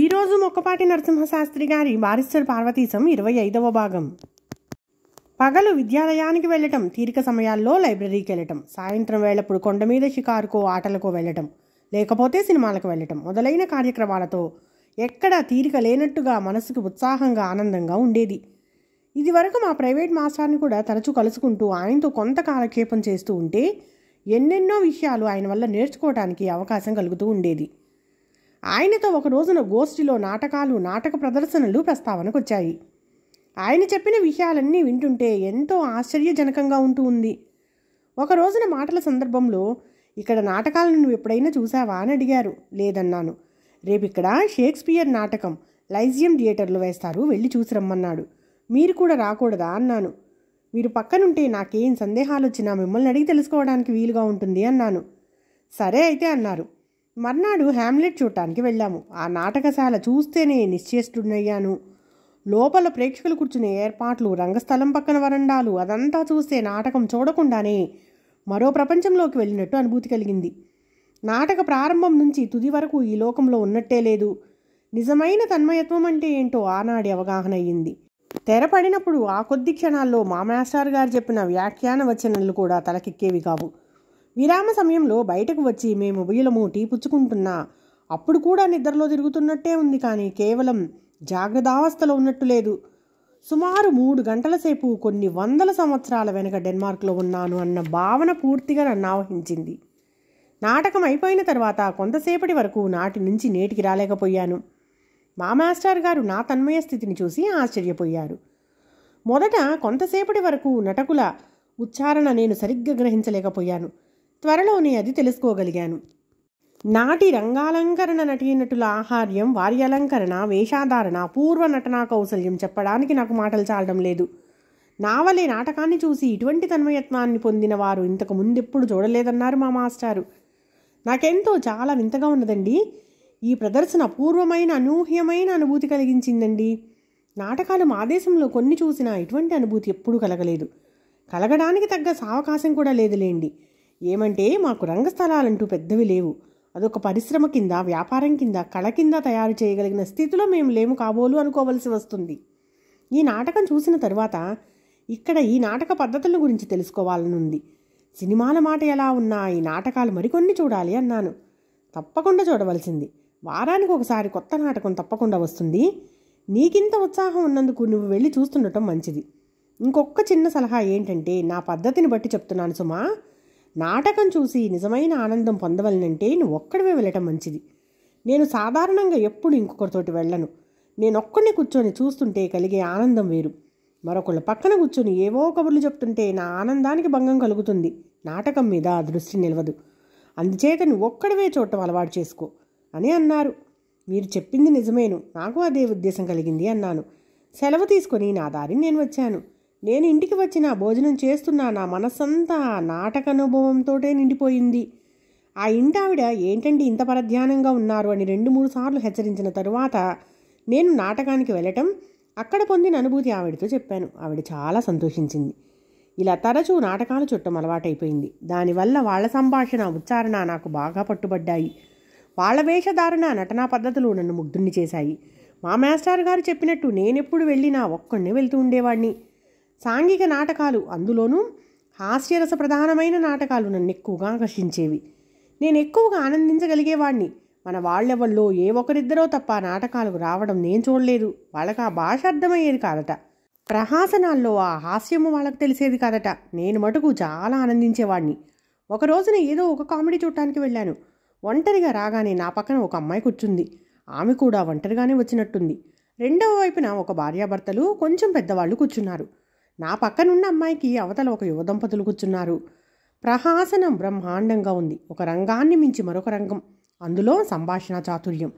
ఈరోజు మొక్కపాటి నరసింహశాస్త్రి గారి వారిస్టర్ పార్వతీశం ఇరవై ఐదవ భాగం పగలు విద్యాలయానికి వెళ్ళటం తీరిక సమయాల్లో లైబ్రరీకి వెళ్ళటం సాయంత్రం వేళప్పుడు కొండ మీద షికారుకో ఆటలకో వెళ్ళటం లేకపోతే సినిమాలకు వెళ్ళటం మొదలైన కార్యక్రమాలతో ఎక్కడా తీరిక లేనట్టుగా మనసుకు ఉత్సాహంగా ఆనందంగా ఉండేది ఇదివరకు మా ప్రైవేట్ మాస్టర్ని కూడా తరచూ కలుసుకుంటూ ఆయనతో కొంత కాలక్షేపం చేస్తూ ఉంటే ఎన్నెన్నో విషయాలు ఆయన వల్ల నేర్చుకోవడానికి అవకాశం కలుగుతూ ఉండేది ఆయనతో ఒక రోజున గోష్ఠిలో నాటకాలు నాటక ప్రదర్శనలు ప్రస్తావనకొచ్చాయి ఆయన చెప్పిన విషయాలన్నీ వింటుంటే ఎంతో ఆశ్చర్యజనకంగా ఉంటూ ఉంది ఒక రోజున మాటల సందర్భంలో ఇక్కడ నాటకాలను నువ్వు ఎప్పుడైనా చూసావా అని అడిగారు లేదన్నాను రేపిక్కడ షేక్స్పియర్ నాటకం లైజియం థియేటర్లో వేస్తారు వెళ్ళి చూసి రమ్మన్నాడు మీరు కూడా రాకూడదా అన్నాను మీరు పక్కనుంటే నాకేం సందేహాలు వచ్చినా మిమ్మల్ని అడిగి తెలుసుకోవడానికి వీలుగా ఉంటుంది అన్నాను సరే అయితే అన్నారు మర్నాడు హ్యామ్లెట్ చూడటానికి వెళ్ళాము ఆ నాటకశాల చూస్తేనే నిశ్చేష్టుడయ్యాను లోపల ప్రేక్షకులు కూర్చునే ఏర్పాట్లు రంగస్థలం పక్కన వరండాలు అదంతా చూస్తే నాటకం చూడకుండానే మరో ప్రపంచంలోకి వెళ్ళినట్టు అనుభూతి కలిగింది నాటక ప్రారంభం నుంచి తుది వరకు ఈ లోకంలో ఉన్నట్టే లేదు నిజమైన తన్మయత్వం అంటే ఏంటో ఆనాడి అవగాహన అయ్యింది తెరపడినప్పుడు ఆ కొద్ది క్షణాల్లో మా మాస్టర్ గారు చెప్పిన వ్యాఖ్యాన వచనాలు కూడా తలకెక్కేవి కావు విరామ సమయంలో బయటకు వచ్చి మేము ఉయ్యలము టీ పుచ్చుకుంటున్నా అప్పుడు కూడా నిద్రలో తిరుగుతున్నట్టే ఉంది కానీ కేవలం జాగ్రత్తావస్థలో ఉన్నట్టు లేదు సుమారు మూడు గంటల సేపు కొన్ని వందల సంవత్సరాల వెనుక డెన్మార్క్లో ఉన్నాను అన్న భావన పూర్తిగా నన్ను ఆవహించింది నాటకం అయిపోయిన తర్వాత కొంతసేపటి వరకు నాటి నుంచి నేటికి రాలేకపోయాను మా మాస్టర్ గారు నా తన్మయ స్థితిని చూసి ఆశ్చర్యపోయారు మొదట కొంతసేపటి వరకు నటకుల ఉచ్చారణ నేను సరిగ్గా గ్రహించలేకపోయాను త్వరలోనే అది తెలుసుకోగలిగాను నాటి రంగాలంకరణ నటీనటుల ఆహార్యం వారి అలంకరణ వేషాధారణ పూర్వ నటనా కౌశల్యం చెప్పడానికి నాకు మాటలు చాలడం లేదు నావలే నాటకాన్ని చూసి ఇటువంటి తన్మయత్నాన్ని పొందిన వారు ఇంతకు ముందెప్పుడు చూడలేదన్నారు మా మాస్టారు నాకెంతో చాలా వింతగా ఉన్నదండి ఈ ప్రదర్శన అపూర్వమైన అనూహ్యమైన అనుభూతి కలిగించిందండి నాటకాలు మా దేశంలో కొన్ని చూసినా ఇటువంటి అనుభూతి ఎప్పుడూ కలగలేదు కలగడానికి తగ్గ సావకాశం కూడా లేదులేండి ఏమంటే మాకు రంగస్థలాలంటూ పెద్దవి లేవు అదొక పరిశ్రమ కింద వ్యాపారం కింద కళ కింద తయారు చేయగలిగిన స్థితిలో మేము లేము కాబోలు అనుకోవలసి వస్తుంది ఈ నాటకం చూసిన తరువాత ఇక్కడ ఈ నాటక పద్ధతుల గురించి తెలుసుకోవాలనుంది సినిమాల మాట ఎలా ఉన్నా ఈ నాటకాలు మరికొన్ని చూడాలి అన్నాను తప్పకుండా చూడవలసింది వారానికి ఒకసారి కొత్త నాటకం తప్పకుండా వస్తుంది నీకింత ఉత్సాహం ఉన్నందుకు నువ్వు వెళ్ళి చూస్తుండటం మంచిది ఇంకొక చిన్న సలహా ఏంటంటే నా పద్ధతిని బట్టి చెప్తున్నాను సుమా నాటకం చూసి నిజమైన ఆనందం పొందవలనంటే నువ్వు ఒక్కడివే వెళ్ళటం మంచిది నేను సాధారణంగా ఎప్పుడు ఇంకొకరితోటి వెళ్ళను నేనొక్కడిని కూర్చొని చూస్తుంటే కలిగే ఆనందం వేరు మరొకళ్ళు పక్కన కూర్చొని ఏవో కబుర్లు చెప్తుంటే నా ఆనందానికి భంగం కలుగుతుంది నాటకం మీద దృష్టి నిలవదు అందుచేత నువ్వు ఒక్కడివే చూడటం అలవాటు చేసుకో అని అన్నారు మీరు చెప్పింది నిజమేను నాకు అదే ఉద్దేశం కలిగింది అన్నాను సెలవు తీసుకొని నా దారిని నేను వచ్చాను నేను ఇంటికి వచ్చి నా భోజనం చేస్తున్నా నా మనస్సంతా నాటక అనుభవంతోటే నిండిపోయింది ఆ ఇంటావిడ ఏంటండి ఇంత పరధ్యానంగా ఉన్నారు అని రెండు మూడు సార్లు హెచ్చరించిన తరువాత నేను నాటకానికి వెళ్ళటం అక్కడ పొందిన అనుభూతి ఆవిడతో చెప్పాను ఆవిడ చాలా సంతోషించింది ఇలా తరచూ నాటకాలు చుట్టం అలవాటైపోయింది దానివల్ల వాళ్ళ సంభాషణ ఉచ్చారణ నాకు బాగా పట్టుబడ్డాయి వాళ్ళ వేషధారణ నటనా పద్ధతులు నన్ను ముగ్ధుణ్ణి చేశాయి మా మాస్టర్ గారు చెప్పినట్టు నేనెప్పుడు వెళ్ళినా ఒక్కడినే వెళ్తూ ఉండేవాడిని సాంఘిక నాటకాలు అందులోనూ హాస్యరస ప్రధానమైన నాటకాలు నన్ను ఎక్కువగా ఆకర్షించేవి నేను ఎక్కువగా ఆనందించగలిగేవాడిని మన వాళ్ళెవళ్ళో ఏ ఒకరిద్దరో తప్ప నాటకాలకు రావడం నేను చూడలేదు వాళ్ళకి ఆ భాష అర్థమయ్యేది కాదట ప్రహాసనాల్లో ఆ హాస్యము వాళ్ళకు తెలిసేది కాదట నేను మటుకు చాలా ఆనందించేవాడిని ఒక రోజున ఏదో ఒక కామెడీ చూడటానికి వెళ్ళాను ఒంటరిగా రాగానే నా పక్కన ఒక అమ్మాయి కూర్చుంది ఆమె కూడా ఒంటరిగానే వచ్చినట్టుంది రెండవ వైపున ఒక భార్యాభర్తలు కొంచెం పెద్దవాళ్ళు కూర్చున్నారు నా పక్కనున్న అమ్మాయికి అవతల ఒక యువ దంపతులు కూర్చున్నారు ప్రహాసనం బ్రహ్మాండంగా ఉంది ఒక రంగాన్ని మించి మరొక రంగం అందులో సంభాషణ చాతుర్యం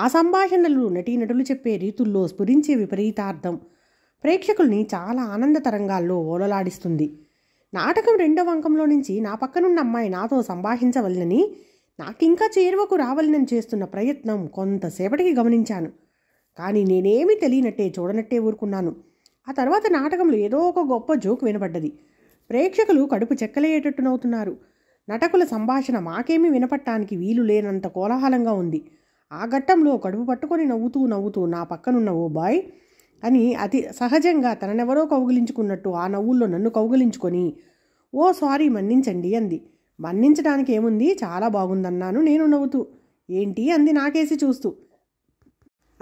ఆ సంభాషణలు నటీనటులు చెప్పే రీతుల్లో స్ఫురించే విపరీతార్థం ప్రేక్షకుల్ని చాలా ఆనంద తరంగాల్లో ఓలలాడిస్తుంది నాటకం రెండవ అంకంలో నుంచి నా పక్కనున్న అమ్మాయి నాతో సంభాషించవలనని నాకింకా చేరువకు రావాలని చేస్తున్న ప్రయత్నం కొంతసేపటికి గమనించాను కానీ నేనేమీ తెలియనట్టే చూడనట్టే ఊరుకున్నాను ఆ తర్వాత నాటకంలో ఏదో ఒక గొప్ప జోక్ వినపడ్డది ప్రేక్షకులు కడుపు చెక్కలేటట్టునవుతున్నారు నటకుల సంభాషణ మాకేమీ వినపట్టానికి వీలు లేనంత కోలాహలంగా ఉంది ఆ ఘట్టంలో కడుపు పట్టుకొని నవ్వుతూ నవ్వుతూ నా పక్కనున్న ఓ బాయ్ అని అతి సహజంగా తననెవరో కౌగిలించుకున్నట్టు ఆ నవ్వుల్లో నన్ను కౌగులించుకొని ఓ సారీ మన్నించండి అంది మన్నించడానికి ఏముంది చాలా బాగుందన్నాను నేను నవ్వుతూ ఏంటి అంది నాకేసి చూస్తూ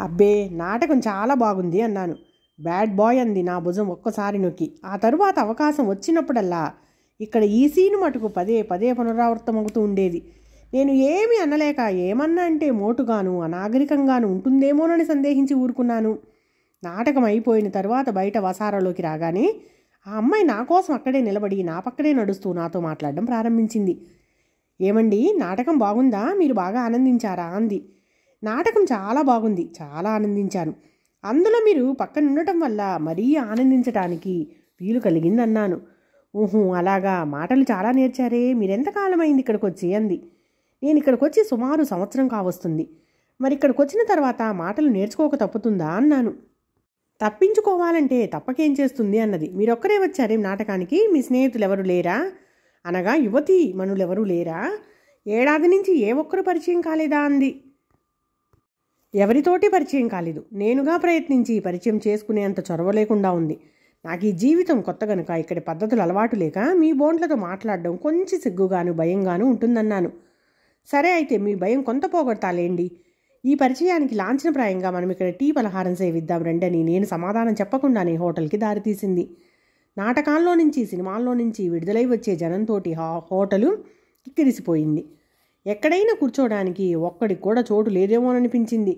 అబ్బే నాటకం చాలా బాగుంది అన్నాను బ్యాడ్ బాయ్ అంది నా భుజం ఒక్కసారి నొక్కి ఆ తరువాత అవకాశం వచ్చినప్పుడల్లా ఇక్కడ ఈ సీన్ మటుకు పదే పదే పునరావృతమవుతూ ఉండేది నేను ఏమి అనలేక ఏమన్నా అంటే మోటుగాను అనాగరికంగాను ఉంటుందేమోనని సందేహించి ఊరుకున్నాను నాటకం అయిపోయిన తర్వాత బయట వసారాలోకి రాగానే ఆ అమ్మాయి నా కోసం అక్కడే నిలబడి నా పక్కడే నడుస్తూ నాతో మాట్లాడడం ప్రారంభించింది ఏమండి నాటకం బాగుందా మీరు బాగా ఆనందించారా అంది నాటకం చాలా బాగుంది చాలా ఆనందించాను అందులో మీరు పక్కనుండటం వల్ల మరీ ఆనందించటానికి వీలు కలిగిందన్నాను ఊహు అలాగా మాటలు చాలా నేర్చారే మీరెంతకాలమైంది ఇక్కడికి వచ్చి అంది నేను ఇక్కడికి వచ్చి సుమారు సంవత్సరం కావస్తుంది మరి ఇక్కడికి వచ్చిన తర్వాత మాటలు నేర్చుకోక తప్పుతుందా అన్నాను తప్పించుకోవాలంటే తప్పకేం చేస్తుంది అన్నది మీరొక్కరే వచ్చారే నాటకానికి మీ స్నేహితులు ఎవరు లేరా అనగా యువతి మనులెవరూ లేరా ఏడాది నుంచి ఏ ఒక్కరు పరిచయం కాలేదా అంది ఎవరితోటి పరిచయం కాలేదు నేనుగా ప్రయత్నించి పరిచయం చేసుకునేంత చొరవ లేకుండా ఉంది నాకు ఈ జీవితం కొత్త గనుక ఇక్కడి పద్ధతులు అలవాటు లేక మీ బోండ్లతో మాట్లాడడం కొంచెం సిగ్గుగాను భయంగాను ఉంటుందన్నాను సరే అయితే మీ భయం కొంత పోగొడతాలేండి ఈ పరిచయానికి లాంఛనప్రాయంగా మనం ఇక్కడ టీ పలహారం సేవిద్దాం రండి అని నేను సమాధానం చెప్పకుండానే హోటల్కి దారితీసింది నాటకాల్లో నుంచి సినిమాల్లో నుంచి విడుదలై వచ్చే జనంతోటి హోటలు కిక్కిరిసిపోయింది ఎక్కడైనా కూర్చోవడానికి ఒక్కడికి కూడా చోటు లేదేమో అనిపించింది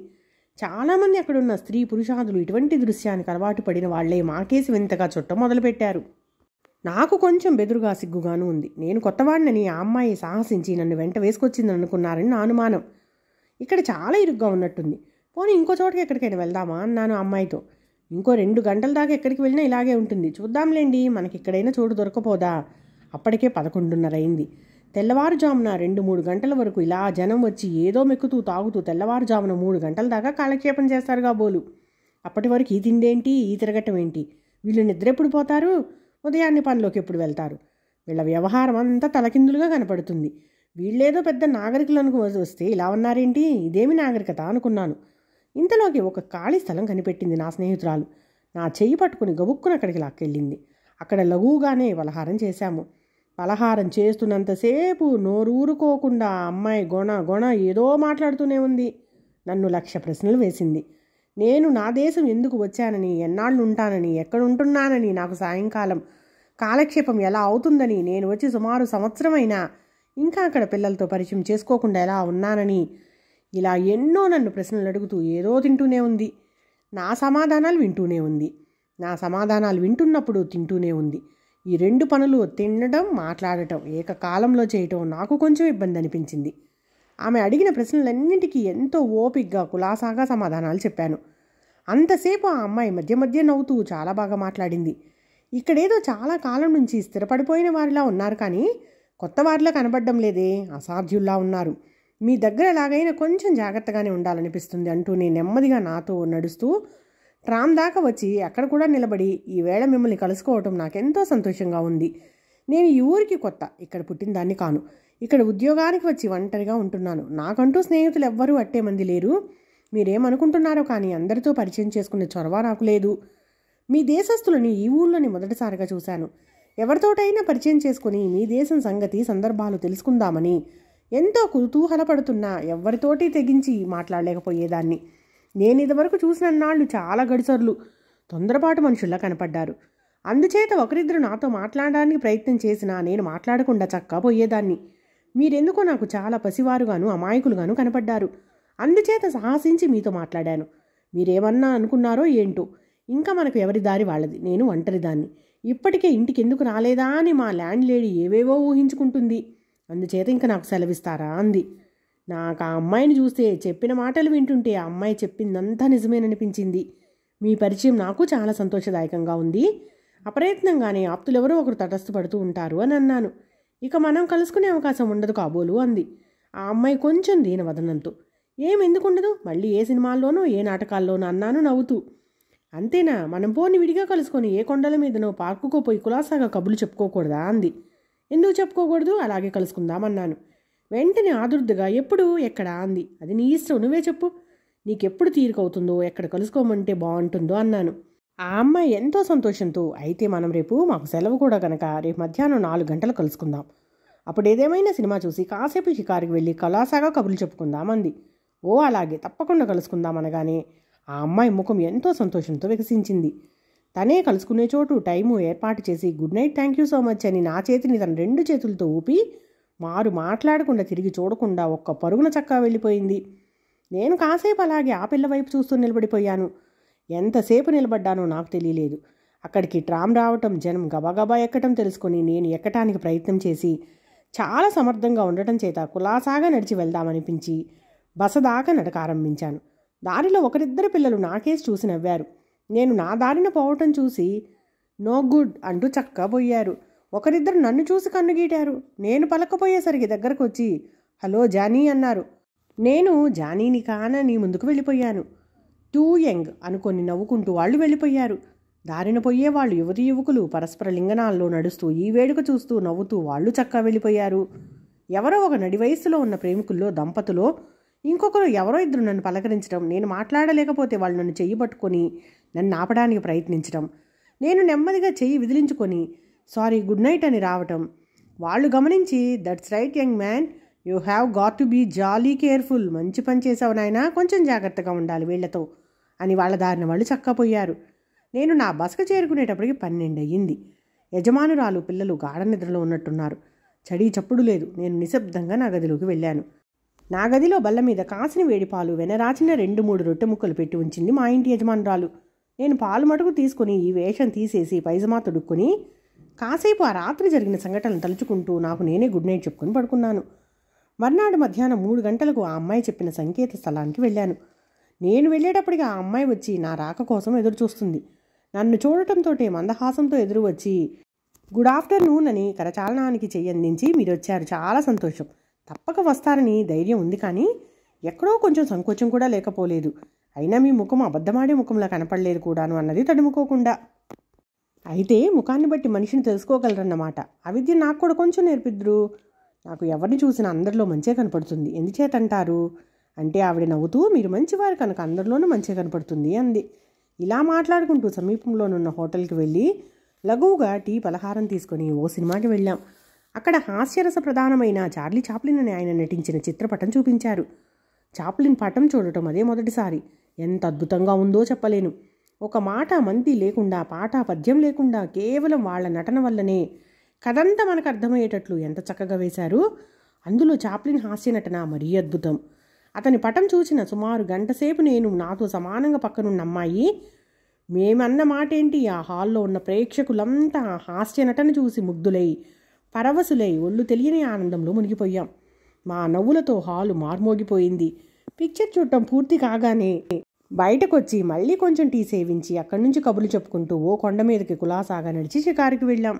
చాలామంది అక్కడున్న స్త్రీ పురుషాదులు ఇటువంటి దృశ్యానికి అలవాటు పడిన వాళ్లే మాకేసి వింతగా చుట్టం మొదలుపెట్టారు నాకు కొంచెం బెదురుగా సిగ్గుగాను ఉంది నేను కొత్తవాడినని ఆ అమ్మాయి సాహసించి నన్ను వెంట వేసుకొచ్చిందని అనుకున్నారని నా అనుమానం ఇక్కడ చాలా ఇరుగ్గా ఉన్నట్టుంది పోనీ ఇంకో చోటకి ఎక్కడికైనా వెళ్దామా అన్నాను అమ్మాయితో ఇంకో రెండు గంటల దాకా ఎక్కడికి వెళ్ళినా ఇలాగే ఉంటుంది చూద్దాంలేండి మనకి ఎక్కడైనా చోటు దొరకపోదా అప్పటికే పదకొండున్నర అయింది తెల్లవారుజామున రెండు మూడు గంటల వరకు ఇలా జనం వచ్చి ఏదో మెక్కుతూ తాగుతూ తెల్లవారుజామున మూడు గంటల దాకా కాలక్షేపం చేస్తారు కాబోలు అప్పటి వరకు ఈ తిండేంటి ఈ తిరగటం ఏంటి వీళ్ళు నిద్ర ఎప్పుడు పోతారు ఉదయాన్నే పనిలోకి ఎప్పుడు వెళ్తారు వీళ్ళ వ్యవహారం అంతా తలకిందులుగా కనపడుతుంది వీళ్ళేదో పెద్ద నాగరికులను వస్తే ఇలా ఉన్నారేంటి ఇదేమి నాగరికత అనుకున్నాను ఇంతలోకి ఒక ఖాళీ స్థలం కనిపెట్టింది నా స్నేహితురాలు నా చెయ్యి పట్టుకుని గబుక్కున అక్కడికి లాక్కెళ్ళింది అక్కడ లఘువుగానే వలహారం చేశాము పలహారం చేస్తున్నంతసేపు నోరూరుకోకుండా అమ్మాయి గొణ గొణ ఏదో మాట్లాడుతూనే ఉంది నన్ను లక్ష ప్రశ్నలు వేసింది నేను నా దేశం ఎందుకు వచ్చానని ఎన్నాళ్ళుంటానని ఎక్కడుంటున్నానని నాకు సాయంకాలం కాలక్షేపం ఎలా అవుతుందని నేను వచ్చి సుమారు సంవత్సరమైనా ఇంకా అక్కడ పిల్లలతో పరిచయం చేసుకోకుండా ఎలా ఉన్నానని ఇలా ఎన్నో నన్ను ప్రశ్నలు అడుగుతూ ఏదో తింటూనే ఉంది నా సమాధానాలు వింటూనే ఉంది నా సమాధానాలు వింటున్నప్పుడు తింటూనే ఉంది ఈ రెండు పనులు తినడం మాట్లాడటం ఏకకాలంలో చేయటం నాకు కొంచెం ఇబ్బంది అనిపించింది ఆమె అడిగిన ప్రశ్నలన్నింటికీ ఎంతో ఓపిగ్గా కులాసాగా సమాధానాలు చెప్పాను అంతసేపు ఆ అమ్మాయి మధ్య మధ్య నవ్వుతూ చాలా బాగా మాట్లాడింది ఇక్కడేదో చాలా కాలం నుంచి స్థిరపడిపోయిన వారిలా ఉన్నారు కానీ కొత్త వారిలా కనబడడం లేదే అసాధ్యుల్లా ఉన్నారు మీ దగ్గర ఎలాగైనా కొంచెం జాగ్రత్తగానే ఉండాలనిపిస్తుంది అంటూ నేను నెమ్మదిగా నాతో నడుస్తూ రామ్ దాకా వచ్చి అక్కడ కూడా నిలబడి ఈవేళ మిమ్మల్ని కలుసుకోవటం నాకెంతో సంతోషంగా ఉంది నేను ఈ ఊరికి కొత్త ఇక్కడ పుట్టిన దాన్ని కాను ఇక్కడ ఉద్యోగానికి వచ్చి ఒంటరిగా ఉంటున్నాను నాకంటూ స్నేహితులు ఎవ్వరూ అట్టే మంది లేరు మీరేమనుకుంటున్నారో కానీ అందరితో పరిచయం చేసుకునే చొరవ నాకు లేదు మీ దేశస్తులని ఈ ఊళ్ళోని మొదటిసారిగా చూశాను ఎవరితోటైనా పరిచయం చేసుకుని మీ దేశం సంగతి సందర్భాలు తెలుసుకుందామని ఎంతో కుతూహలపడుతున్నా ఎవరితోటి తెగించి మాట్లాడలేకపోయేదాన్ని నేను ఇదివరకు చూసిన నాళ్ళు చాలా గడిసర్లు తొందరపాటు మనుషుల్లా కనపడ్డారు అందుచేత ఒకరిద్దరు నాతో మాట్లాడడానికి ప్రయత్నం చేసినా నేను మాట్లాడకుండా చక్కా పోయేదాన్ని మీరెందుకో నాకు చాలా పసివారుగాను అమాయకులుగాను కనపడ్డారు అందుచేత సాహసించి మీతో మాట్లాడాను మీరేమన్నా అనుకున్నారో ఏంటో ఇంకా మనకు ఎవరి దారి వాళ్ళది నేను ఒంటరిదాన్ని ఇప్పటికే ఇంటికి ఎందుకు రాలేదా అని మా ల్యాండ్ లేడీ ఏవేవో ఊహించుకుంటుంది అందుచేత ఇంకా నాకు సెలవిస్తారా అంది నాకు ఆ అమ్మాయిని చూస్తే చెప్పిన మాటలు వింటుంటే ఆ అమ్మాయి చెప్పిందంతా నిజమేననిపించింది మీ పరిచయం నాకు చాలా సంతోషదాయకంగా ఉంది అప్రయత్నంగానే ఆప్తులెవరో ఒకరు తటస్థపడుతూ ఉంటారు అని అన్నాను ఇక మనం కలుసుకునే అవకాశం ఉండదు కాబోలు అంది ఆ అమ్మాయి కొంచెం దీనవదనంతో ఏమెందుకుండదు మళ్ళీ ఏ సినిమాల్లోనో ఏ నాటకాల్లోనో అన్నాను నవ్వుతూ అంతేనా మనం పోని విడిగా కలుసుకొని ఏ కొండల మీదనో పార్కుకో పోయి కులాసాగా కబులు చెప్పుకోకూడదా అంది ఎందుకు చెప్పుకోకూడదు అలాగే కలుసుకుందామన్నాను వెంటనే ఆదుర్దిగా ఎప్పుడు ఎక్కడ అంది అది నీ ఇష్టం నువ్వే చెప్పు నీకెప్పుడు తీరికవుతుందో ఎక్కడ కలుసుకోమంటే బాగుంటుందో అన్నాను ఆ అమ్మాయి ఎంతో సంతోషంతో అయితే మనం రేపు మాకు సెలవు కూడా కనుక రేపు మధ్యాహ్నం నాలుగు గంటలు కలుసుకుందాం అప్పుడు ఏదేమైనా సినిమా చూసి కాసేపు షికారికి వెళ్ళి కలాసాగా కబుర్లు చెప్పుకుందాం అంది ఓ అలాగే తప్పకుండా కలుసుకుందాం అనగానే ఆ అమ్మాయి ముఖం ఎంతో సంతోషంతో వికసించింది తనే కలుసుకునే చోటు టైము ఏర్పాటు చేసి good night thank you so much అని నా చేతిని తన రెండు చేతులతో ఊపి మారు మాట్లాడకుండా తిరిగి చూడకుండా ఒక్క పరుగున చక్కా వెళ్ళిపోయింది నేను కాసేపు అలాగే ఆ పిల్ల వైపు చూస్తూ నిలబడిపోయాను ఎంతసేపు నిలబడ్డానో నాకు తెలియలేదు అక్కడికి ట్రామ్ రావటం జనం గబాగబా ఎక్కటం తెలుసుకొని నేను ఎక్కటానికి ప్రయత్నం చేసి చాలా సమర్థంగా ఉండటం చేత కులాసాగా నడిచి వెళ్దామనిపించి బస దాకా నడక ఆరంభించాను దారిలో ఒకరిద్దరు పిల్లలు నాకేసి చూసి నవ్వారు నేను నా దారిన పోవటం చూసి నో గుడ్ అంటూ చక్కబోయారు ఒకరిద్దరు నన్ను చూసి కన్ను గీటారు నేను పలకపోయేసరికి దగ్గరకు వచ్చి హలో జానీ అన్నారు నేను జానీని కానని ముందుకు వెళ్ళిపోయాను టూ యంగ్ అనుకొని నవ్వుకుంటూ వాళ్ళు వెళ్ళిపోయారు దారిన పోయే వాళ్ళు యువతి యువకులు పరస్పర లింగనాల్లో నడుస్తూ ఈ వేడుక చూస్తూ నవ్వుతూ వాళ్ళు చక్కా వెళ్ళిపోయారు ఎవరో ఒక నడి వయస్సులో ఉన్న ప్రేమికుల్లో దంపతులో ఇంకొకరు ఎవరో ఇద్దరు నన్ను పలకరించడం నేను మాట్లాడలేకపోతే వాళ్ళు నన్ను చెయ్యి పట్టుకొని నన్ను ఆపడానికి ప్రయత్నించడం నేను నెమ్మదిగా చెయ్యి విదిలించుకొని సారీ గుడ్ నైట్ అని రావటం వాళ్ళు గమనించి that's right young man you have got to be jolly careful మంచి పని చేసావు నాయన కొంచెం జాగ్రత్తగా ఉండాలి వీళ్లతో అని వాళ్ళ దారిన వాళ్ళు చక్కపోయారు నేను నా బస్కు చేరుకునేటప్పటికి పన్నెండు అయ్యింది యజమానురాలు పిల్లలు గాఢ నిద్రలో ఉన్నట్టున్నారు చడీ చప్పుడు లేదు నేను నిశ్శబ్దంగా నా గదిలోకి వెళ్ళాను నా గదిలో బల్ల మీద కాసిన వేడిపాలు వెనరాచిన రెండు మూడు రొట్టె ముక్కలు పెట్టి ఉంచింది మా ఇంటి యజమానురాలు నేను పాలు మటుకు తీసుకుని ఈ వేషం తీసేసి పైజమా తొడుక్కొని కాసేపు ఆ రాత్రి జరిగిన సంఘటనలు తలుచుకుంటూ నాకు నేనే గుడ్ నైట్ చెప్పుకుని పడుకున్నాను మర్నాడు మధ్యాహ్నం మూడు గంటలకు ఆ అమ్మాయి చెప్పిన సంకేత స్థలానికి వెళ్ళాను నేను వెళ్ళేటప్పటికి ఆ అమ్మాయి వచ్చి నా రాక కోసం ఎదురు చూస్తుంది నన్ను చూడటంతో మందహాసంతో ఎదురు వచ్చి గుడ్ ఆఫ్టర్నూన్ అని కరచాలనానికి చెయ్యందించి మీరు వచ్చారు చాలా సంతోషం తప్పక వస్తారని ధైర్యం ఉంది కానీ ఎక్కడో కొంచెం సంకోచం కూడా లేకపోలేదు అయినా మీ ముఖం అబద్ధమాడే ముఖంలా కనపడలేదు కూడాను అన్నది తడుముకోకుండా అయితే ముఖాన్ని బట్టి మనిషిని తెలుసుకోగలరన్నమాట ఆ విద్య నాకు కూడా కొంచెం నేర్పిద్దురు నాకు ఎవరిని చూసిన అందరిలో మంచిగా కనపడుతుంది ఎందుచేతంటారు అంటే ఆవిడ నవ్వుతూ మీరు మంచివారు కనుక అందరిలోనూ మంచిగా కనపడుతుంది అంది ఇలా మాట్లాడుకుంటూ సమీపంలోనున్న హోటల్కి వెళ్ళి లఘువుగా టీ పలహారం తీసుకొని ఓ సినిమాకి వెళ్ళాం అక్కడ హాస్యరస ప్రధానమైన చార్లీ చాప్లిన్ అని ఆయన నటించిన చిత్రపటం చూపించారు చాప్లిన్ పటం చూడటం అదే మొదటిసారి ఎంత అద్భుతంగా ఉందో చెప్పలేను ఒక మాట మంతి లేకుండా పాట పద్యం లేకుండా కేవలం వాళ్ళ నటన వల్లనే కథంతా మనకు అర్థమయ్యేటట్లు ఎంత చక్కగా వేశారు అందులో చాప్లిన్ హాస్య నటన మరీ అద్భుతం అతని పటం చూసిన సుమారు గంటసేపు నేను నాతో సమానంగా పక్కనున్న అమ్మాయి మేమన్న ఏంటి ఆ హాల్లో ఉన్న ప్రేక్షకులంతా హాస్య నటన చూసి ముగ్ధులై పరవశులై ఒళ్ళు తెలియని ఆనందంలో మునిగిపోయాం మా నవ్వులతో హాలు మార్మోగిపోయింది పిక్చర్ చూడటం పూర్తి కాగానే బయటకు వచ్చి మళ్ళీ కొంచెం టీ సేవించి అక్కడి నుంచి కబుర్లు చెప్పుకుంటూ ఓ కొండ మీదకి కులాసాగా నడిచి షికారుకి వెళ్ళాం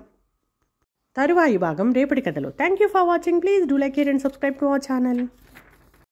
తరువాయి భాగం రేపటి కథలు thank you for watching please do like share and subscribe to our channel